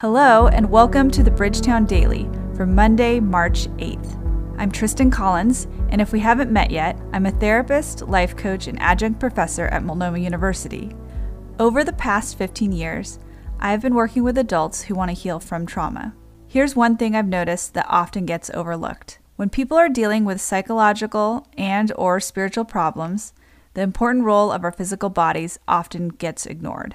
Hello, and welcome to the Bridgetown Daily for Monday, March 8th. I'm Tristan Collins, and if we haven't met yet, I'm a therapist, life coach, and adjunct professor at Multnomah University. Over the past 15 years, I have been working with adults who want to heal from trauma. Here's one thing I've noticed that often gets overlooked. When people are dealing with psychological and or spiritual problems, the important role of our physical bodies often gets ignored.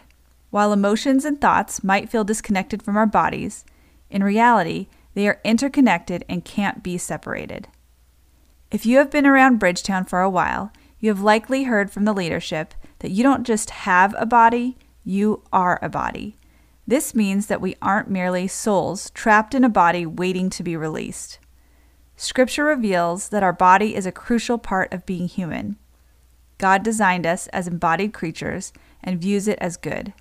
While emotions and thoughts might feel disconnected from our bodies, in reality, they are interconnected and can't be separated. If you have been around Bridgetown for a while, you have likely heard from the leadership that you don't just have a body, you are a body. This means that we aren't merely souls trapped in a body waiting to be released. Scripture reveals that our body is a crucial part of being human. God designed us as embodied creatures and views it as good.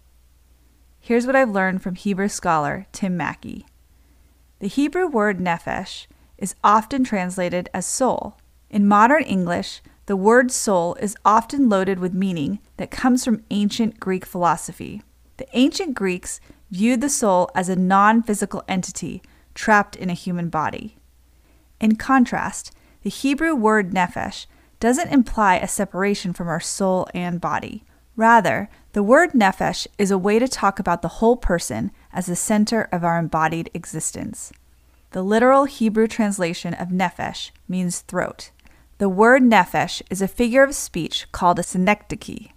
Here's what I've learned from Hebrew scholar Tim Mackey. The Hebrew word nephesh is often translated as soul. In modern English, the word soul is often loaded with meaning that comes from ancient Greek philosophy. The ancient Greeks viewed the soul as a non physical entity trapped in a human body. In contrast, the Hebrew word nephesh doesn't imply a separation from our soul and body, Rather, the word nefesh is a way to talk about the whole person as the center of our embodied existence. The literal Hebrew translation of nefesh means throat. The word nefesh is a figure of speech called a synecdoche.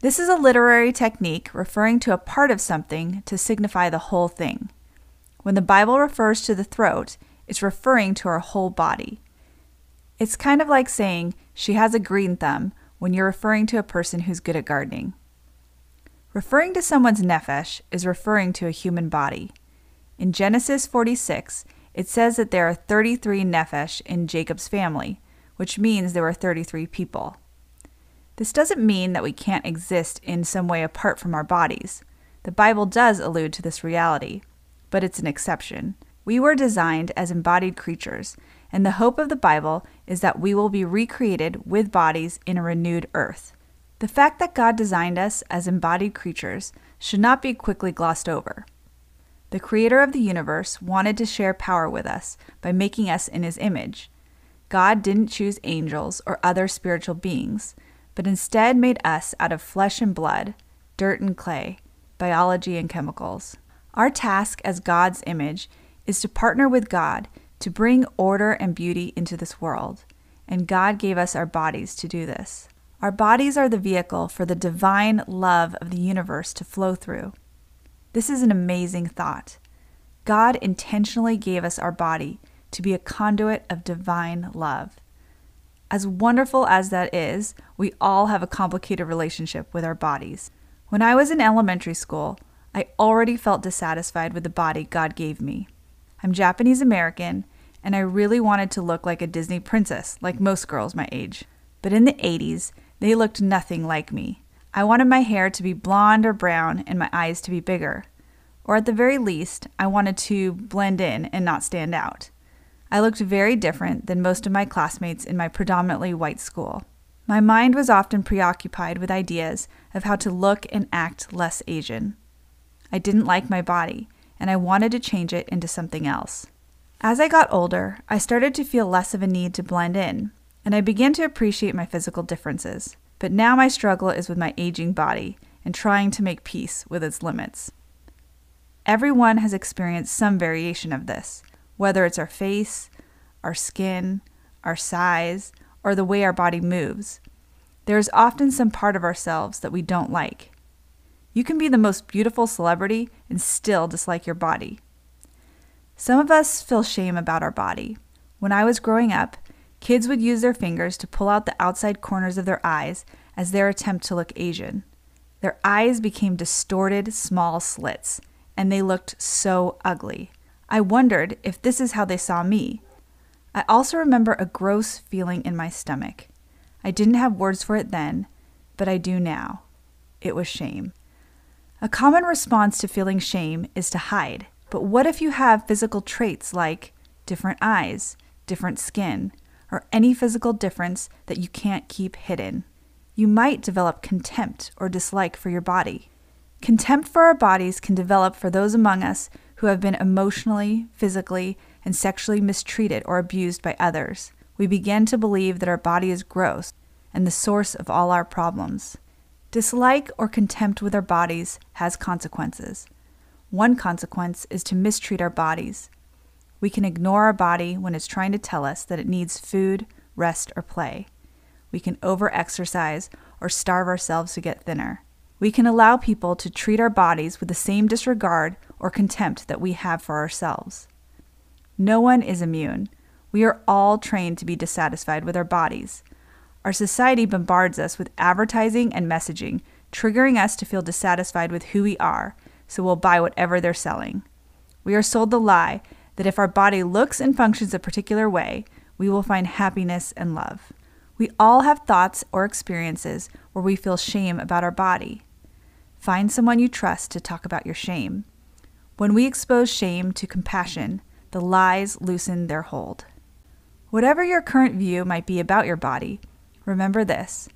This is a literary technique referring to a part of something to signify the whole thing. When the Bible refers to the throat, it's referring to our whole body. It's kind of like saying, she has a green thumb, when you're referring to a person who's good at gardening. Referring to someone's nephesh is referring to a human body. In Genesis 46, it says that there are 33 nephesh in Jacob's family, which means there were 33 people. This doesn't mean that we can't exist in some way apart from our bodies. The Bible does allude to this reality, but it's an exception. We were designed as embodied creatures, and the hope of the Bible is that we will be recreated with bodies in a renewed earth. The fact that God designed us as embodied creatures should not be quickly glossed over. The Creator of the universe wanted to share power with us by making us in His image. God didn't choose angels or other spiritual beings, but instead made us out of flesh and blood, dirt and clay, biology and chemicals. Our task as God's image is to partner with God to bring order and beauty into this world, and God gave us our bodies to do this. Our bodies are the vehicle for the divine love of the universe to flow through. This is an amazing thought. God intentionally gave us our body to be a conduit of divine love. As wonderful as that is, we all have a complicated relationship with our bodies. When I was in elementary school, I already felt dissatisfied with the body God gave me. I'm Japanese American, and I really wanted to look like a Disney princess, like most girls my age. But in the 80s, they looked nothing like me. I wanted my hair to be blonde or brown and my eyes to be bigger. Or at the very least, I wanted to blend in and not stand out. I looked very different than most of my classmates in my predominantly white school. My mind was often preoccupied with ideas of how to look and act less Asian. I didn't like my body, and I wanted to change it into something else. As I got older, I started to feel less of a need to blend in, and I began to appreciate my physical differences. But now my struggle is with my aging body and trying to make peace with its limits. Everyone has experienced some variation of this, whether it's our face, our skin, our size, or the way our body moves. There is often some part of ourselves that we don't like. You can be the most beautiful celebrity and still dislike your body. Some of us feel shame about our body. When I was growing up, kids would use their fingers to pull out the outside corners of their eyes as their attempt to look Asian. Their eyes became distorted, small slits, and they looked so ugly. I wondered if this is how they saw me. I also remember a gross feeling in my stomach. I didn't have words for it then, but I do now. It was shame. A common response to feeling shame is to hide. But what if you have physical traits like different eyes, different skin, or any physical difference that you can't keep hidden? You might develop contempt or dislike for your body. Contempt for our bodies can develop for those among us who have been emotionally, physically, and sexually mistreated or abused by others. We begin to believe that our body is gross and the source of all our problems. Dislike or contempt with our bodies has consequences. One consequence is to mistreat our bodies. We can ignore our body when it's trying to tell us that it needs food, rest, or play. We can overexercise or starve ourselves to get thinner. We can allow people to treat our bodies with the same disregard or contempt that we have for ourselves. No one is immune. We are all trained to be dissatisfied with our bodies. Our society bombards us with advertising and messaging, triggering us to feel dissatisfied with who we are so we'll buy whatever they're selling. We are sold the lie that if our body looks and functions a particular way, we will find happiness and love. We all have thoughts or experiences where we feel shame about our body. Find someone you trust to talk about your shame. When we expose shame to compassion, the lies loosen their hold. Whatever your current view might be about your body, remember this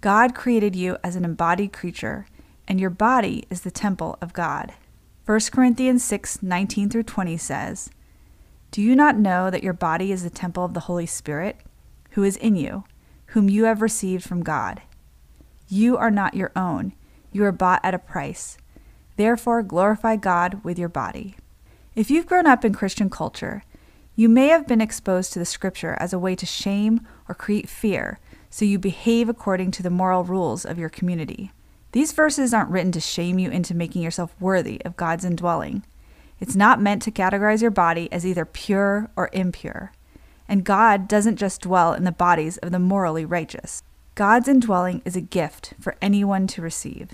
God created you as an embodied creature and your body is the temple of God. 1 Corinthians 6 19 through 20 says, Do you not know that your body is the temple of the Holy Spirit, who is in you, whom you have received from God? You are not your own, you are bought at a price. Therefore, glorify God with your body. If you've grown up in Christian culture, you may have been exposed to the scripture as a way to shame or create fear, so you behave according to the moral rules of your community. These verses aren't written to shame you into making yourself worthy of God's indwelling. It's not meant to categorize your body as either pure or impure. And God doesn't just dwell in the bodies of the morally righteous. God's indwelling is a gift for anyone to receive.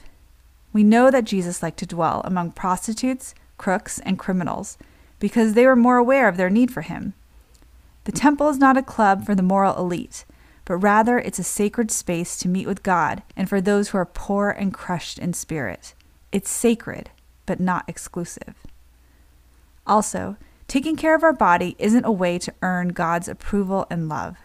We know that Jesus liked to dwell among prostitutes, crooks, and criminals because they were more aware of their need for him. The temple is not a club for the moral elite, but rather it's a sacred space to meet with God and for those who are poor and crushed in spirit. It's sacred, but not exclusive. Also, taking care of our body isn't a way to earn God's approval and love.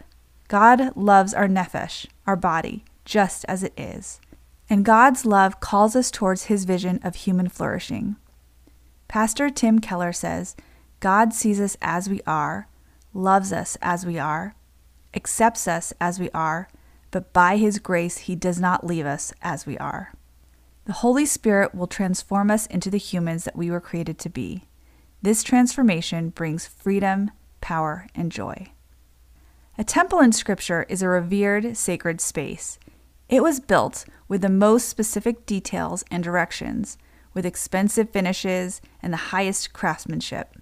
God loves our nephesh, our body, just as it is. And God's love calls us towards his vision of human flourishing. Pastor Tim Keller says God sees us as we are, loves us as we are, accepts us as we are, but by his grace he does not leave us as we are. The Holy Spirit will transform us into the humans that we were created to be. This transformation brings freedom, power, and joy. A temple in Scripture is a revered sacred space. It was built with the most specific details and directions, with expensive finishes and the highest craftsmanship.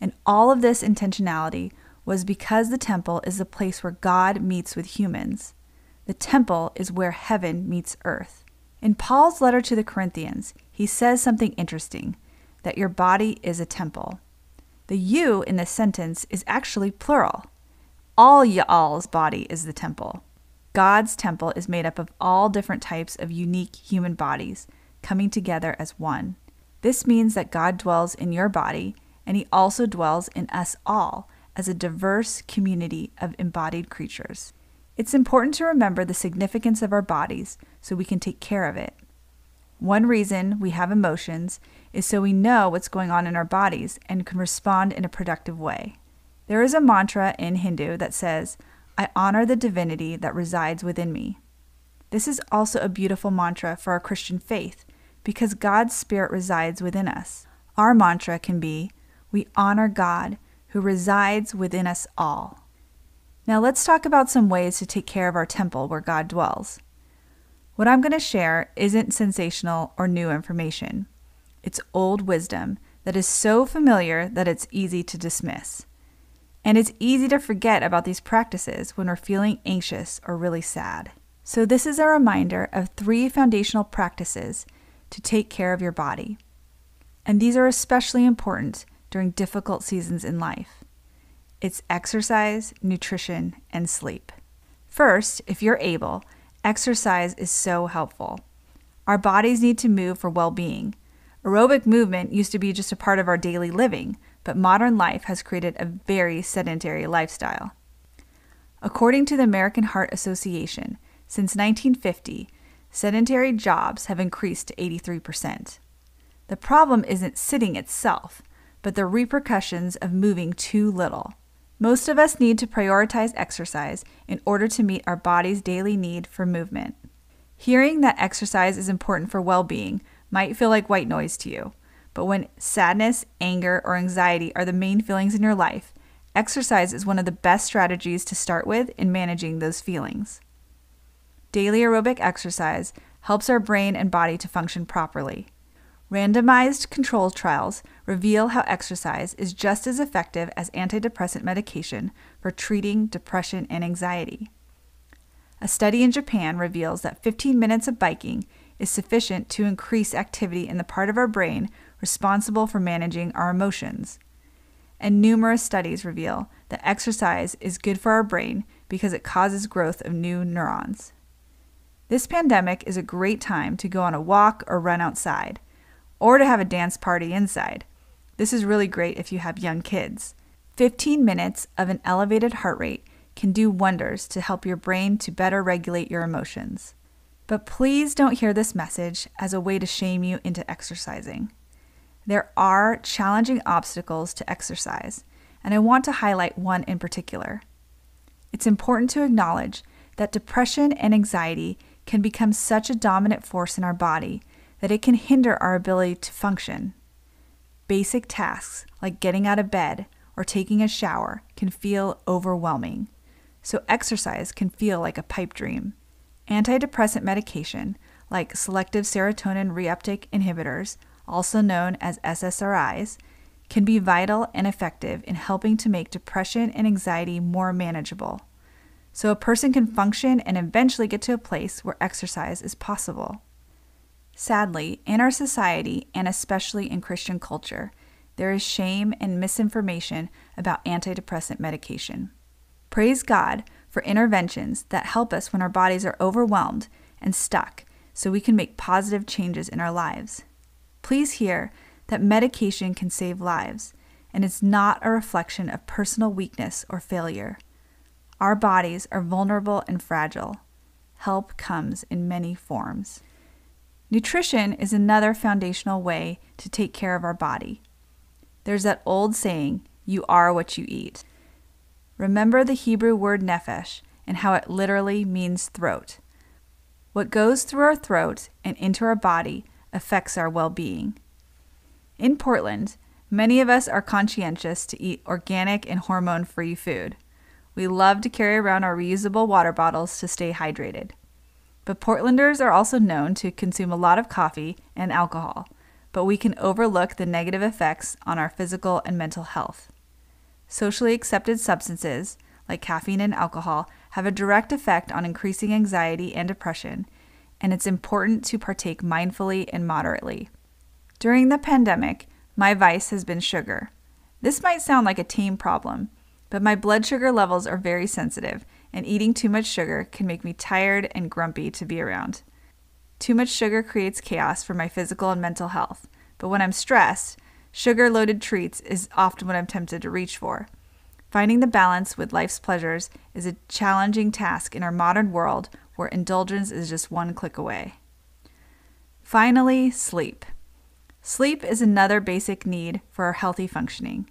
And all of this intentionality was because the temple is the place where God meets with humans. The temple is where heaven meets earth. In Paul's letter to the Corinthians, he says something interesting that your body is a temple. The you in this sentence is actually plural. All y'all's body is the temple. God's temple is made up of all different types of unique human bodies coming together as one. This means that God dwells in your body and he also dwells in us all as a diverse community of embodied creatures. It's important to remember the significance of our bodies so we can take care of it. One reason we have emotions is so we know what's going on in our bodies and can respond in a productive way. There is a mantra in Hindu that says, I honor the divinity that resides within me. This is also a beautiful mantra for our Christian faith because God's Spirit resides within us. Our mantra can be, We honor God who resides within us all. Now let's talk about some ways to take care of our temple where God dwells. What I'm going to share isn't sensational or new information. It's old wisdom that is so familiar that it's easy to dismiss. And it's easy to forget about these practices when we're feeling anxious or really sad. So, this is a reminder of three foundational practices to take care of your body. And these are especially important during difficult seasons in life. It's exercise, nutrition, and sleep. First, if you're able, exercise is so helpful. Our bodies need to move for well being. Aerobic movement used to be just a part of our daily living, but modern life has created a very sedentary lifestyle. According to the American Heart Association, since 1950, sedentary jobs have increased to 83%. The problem isn't sitting itself, but the repercussions of moving too little. Most of us need to prioritize exercise in order to meet our body's daily need for movement. Hearing that exercise is important for well being might feel like white noise to you, but when sadness, anger, or anxiety are the main feelings in your life, exercise is one of the best strategies to start with in managing those feelings. Daily aerobic exercise helps our brain and body to function properly. Randomized control trials reveal how exercise is just as effective as antidepressant medication for treating depression and anxiety. A study in Japan reveals that 15 minutes of biking is sufficient to increase activity in the part of our brain responsible for managing our emotions. And numerous studies reveal that exercise is good for our brain because it causes growth of new neurons. This pandemic is a great time to go on a walk or run outside or to have a dance party inside. This is really great if you have young kids. 15 minutes of an elevated heart rate can do wonders to help your brain to better regulate your emotions. But please don't hear this message as a way to shame you into exercising. There are challenging obstacles to exercise, and I want to highlight one in particular. It's important to acknowledge that depression and anxiety can become such a dominant force in our body that it can hinder our ability to function. Basic tasks like getting out of bed or taking a shower can feel overwhelming, so exercise can feel like a pipe dream. Antidepressant medication, like selective serotonin reuptake inhibitors, also known as SSRIs, can be vital and effective in helping to make depression and anxiety more manageable. So a person can function and eventually get to a place where exercise is possible. Sadly, in our society, and especially in Christian culture, there is shame and misinformation about antidepressant medication. Praise God for interventions that help us when our bodies are overwhelmed and stuck so we can make positive changes in our lives. Please hear that medication can save lives and it's not a reflection of personal weakness or failure. Our bodies are vulnerable and fragile. Help comes in many forms. Nutrition is another foundational way to take care of our body. There's that old saying, you are what you eat. Remember the Hebrew word nephesh and how it literally means throat. What goes through our throat and into our body affects our well being. In Portland, many of us are conscientious to eat organic and hormone free food. We love to carry around our reusable water bottles to stay hydrated. But Portlanders are also known to consume a lot of coffee and alcohol, but we can overlook the negative effects on our physical and mental health. Socially accepted substances, like caffeine and alcohol, have a direct effect on increasing anxiety and depression, and it's important to partake mindfully and moderately. During the pandemic, my vice has been sugar. This might sound like a tame problem, but my blood sugar levels are very sensitive and eating too much sugar can make me tired and grumpy to be around. Too much sugar creates chaos for my physical and mental health, but when I'm stressed, sugar loaded treats is often what I'm tempted to reach for. Finding the balance with life's pleasures is a challenging task in our modern world where indulgence is just one click away. Finally, sleep. Sleep is another basic need for our healthy functioning.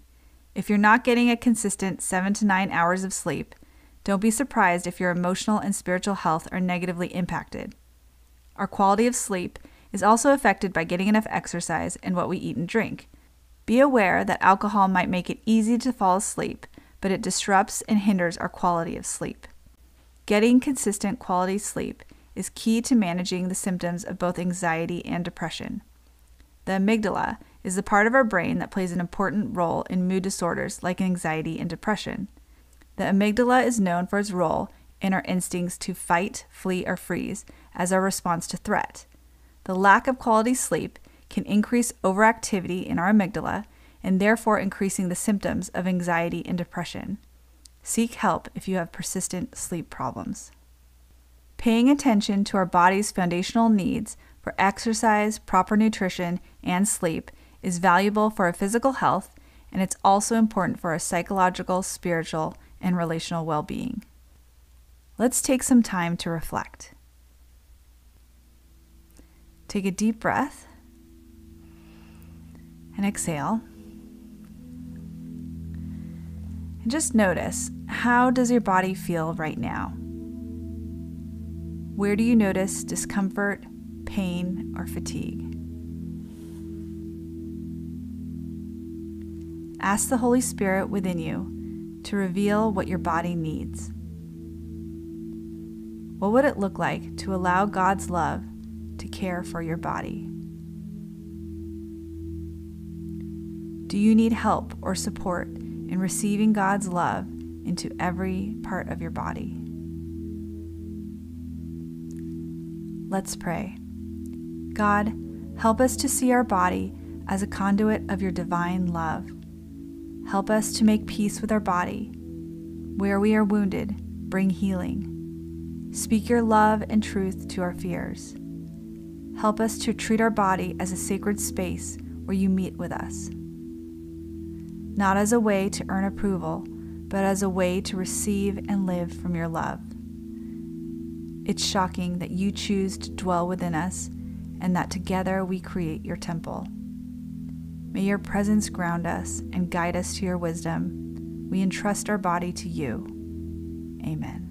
If you're not getting a consistent 7 to 9 hours of sleep, don't be surprised if your emotional and spiritual health are negatively impacted. Our quality of sleep is also affected by getting enough exercise and what we eat and drink. Be aware that alcohol might make it easy to fall asleep, but it disrupts and hinders our quality of sleep. Getting consistent quality sleep is key to managing the symptoms of both anxiety and depression. The amygdala is the part of our brain that plays an important role in mood disorders like anxiety and depression. The amygdala is known for its role in our instincts to fight, flee, or freeze as our response to threat. The lack of quality sleep can increase overactivity in our amygdala and therefore increasing the symptoms of anxiety and depression. Seek help if you have persistent sleep problems. Paying attention to our body's foundational needs for exercise, proper nutrition, and sleep is valuable for our physical health, and it's also important for our psychological, spiritual, and relational well being. Let's take some time to reflect. Take a deep breath and exhale. And just notice how does your body feel right now? Where do you notice discomfort, pain, or fatigue? Ask the Holy Spirit within you to reveal what your body needs. What would it look like to allow God's love to care for your body? Do you need help or support in receiving God's love into every part of your body? Let's pray. God, help us to see our body as a conduit of your divine love. Help us to make peace with our body. Where we are wounded, bring healing. Speak your love and truth to our fears. Help us to treat our body as a sacred space where you meet with us. Not as a way to earn approval, but as a way to receive and live from your love. It's shocking that you choose to dwell within us and that together we create your temple. May your presence ground us and guide us to your wisdom. We entrust our body to you. Amen.